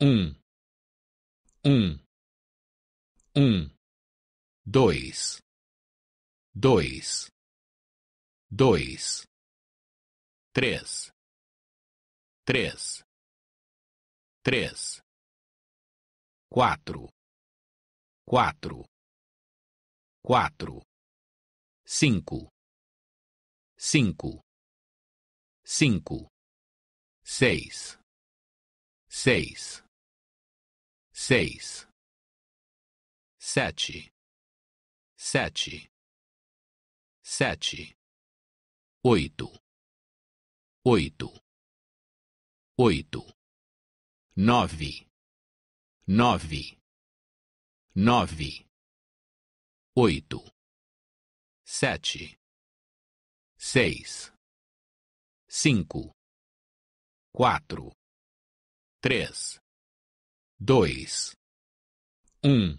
um, um, um, dois, dois, dois, três, três, três, quatro, quatro, quatro, cinco, cinco, cinco, seis, seis seis, sete, sete, sete, oito, oito, oito, nove, nove, nove, oito, sete, seis, cinco, quatro, três dois um